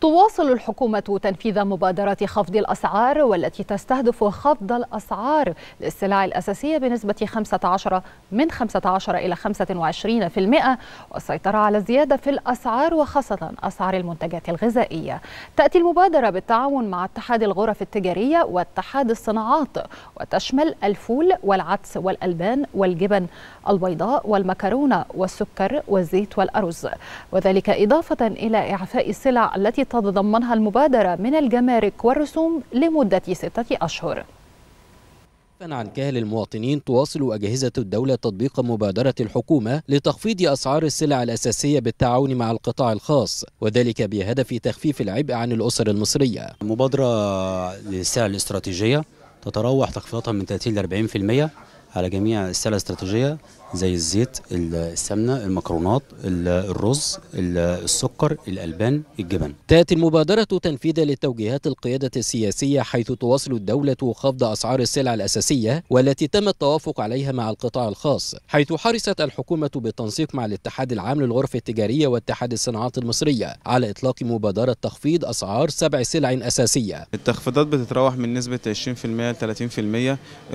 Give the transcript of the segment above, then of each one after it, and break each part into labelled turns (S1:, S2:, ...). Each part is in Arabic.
S1: تواصل الحكومة تنفيذ مبادرات خفض الأسعار والتي تستهدف خفض الأسعار للسلع الأساسية بنسبة 15 من 15 إلى 25% والسيطرة على الزيادة في الأسعار وخاصة أسعار المنتجات الغذائية. تأتي المبادرة بالتعاون مع اتحاد الغرف التجارية واتحاد الصناعات وتشمل الفول والعدس والألبان والجبن البيضاء والمكرونة والسكر والزيت والأرز وذلك إضافة إلى إعفاء السلع التي تتضمنها المبادرة من الجمارك والرسوم لمدة ستة أشهر
S2: عن كاهل المواطنين تواصل أجهزة الدولة تطبيق مبادرة الحكومة لتخفيض أسعار السلع الأساسية بالتعاون مع القطاع الخاص وذلك بهدف
S3: تخفيف العبء عن الأسر المصرية مبادرة للسلع الاستراتيجية تتراوح تخفيضاتها من 30 ل 40% على جميع السلع الاستراتيجيه زي الزيت السمنه المكرونات الرز السكر الالبان الجبن تاتي المبادره تنفيذا للتوجيهات القياده السياسيه حيث تواصل الدوله خفض اسعار
S2: السلع الاساسيه والتي تم التوافق عليها مع القطاع الخاص حيث حرصت الحكومه بالتنسيق مع الاتحاد العام للغرف التجاريه واتحاد الصناعات المصريه على اطلاق مبادره تخفيض اسعار سبع سلع اساسيه
S4: التخفيضات بتتراوح من نسبه 20% ل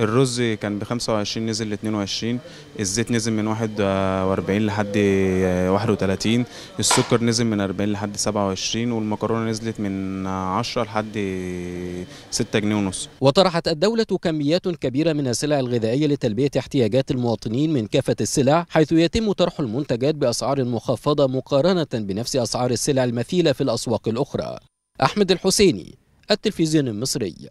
S4: 30% الرز كان ب 25 21 نزل ل 22 الزيت نزل من 41 لحد 31 السكر نزل من 40 لحد 27 والمكرونه نزلت من 10 لحد 6 جنيه ونص
S2: وطرحت الدوله كميات كبيره من السلع الغذائيه لتلبيه احتياجات المواطنين من كافه السلع حيث يتم طرح المنتجات باسعار مخفضه مقارنه بنفس اسعار السلع المثيله في الاسواق الاخرى احمد الحسيني التلفزيون المصري